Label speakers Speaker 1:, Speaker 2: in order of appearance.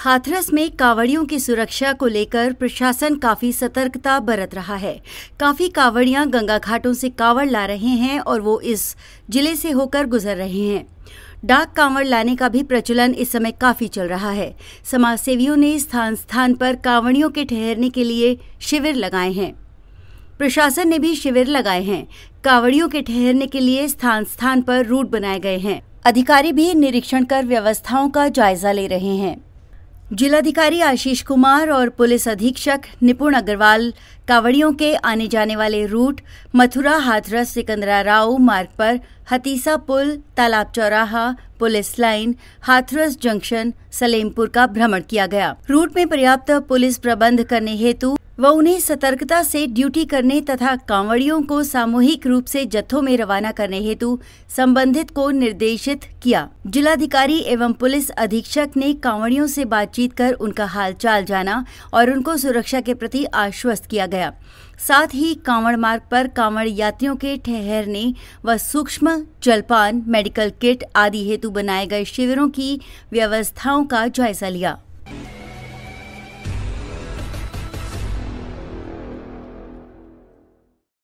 Speaker 1: हाथरस में कावड़ियों की सुरक्षा को लेकर प्रशासन काफी सतर्कता बरत रहा है काफी कावड़ियां गंगा घाटों से कावड़ ला रहे हैं और वो इस जिले से होकर गुजर रहे हैं डाक कांवड़ लाने का भी प्रचलन इस समय काफी चल रहा है समाज सेवियों ने स्थान स्थान पर कांवड़ियों के ठहरने के लिए शिविर लगाए हैं प्रशासन ने भी शिविर लगाए हैं कांवड़ियों के ठहरने के लिए स्थान स्थान पर रूट बनाए गए हैं अधिकारी भी निरीक्षण कर व्यवस्थाओं का जायजा ले रहे हैं जिलाधिकारी आशीष कुमार और पुलिस अधीक्षक निपुण अग्रवाल कावड़ियों के आने जाने वाले रूट मथुरा हाथरस सिकंदरा राव मार्ग पर हतीसा पुल तालाब चौराहा police line Hathras junction Salempur का भ्रमण किया गया रूट में पर्याप्त पुलिस प्रबंध करने हेतु व उन्हें सतर्कता से ड्यूटी करने तथा कांवड़ियों को सामूहिक रूप से जत्थों में रवाना करने हेतु संबंधित को निर्देशित किया जिलाधिकारी एवं पुलिस अधीक्षक ने कांवड़ियों से बातचीत कर उनका हालचाल जाना और उनको सुरक्षा के प्रति आश्वस्त किया गया साथ ही कांवड़ मार्ग पर कांवड़ यात्रियों के ठहरने व सूक्ष्म जलपान मेडिकल किट आदि हेतु बनाए गए शिविरों की व्यवस्थाओं का जायजा लिया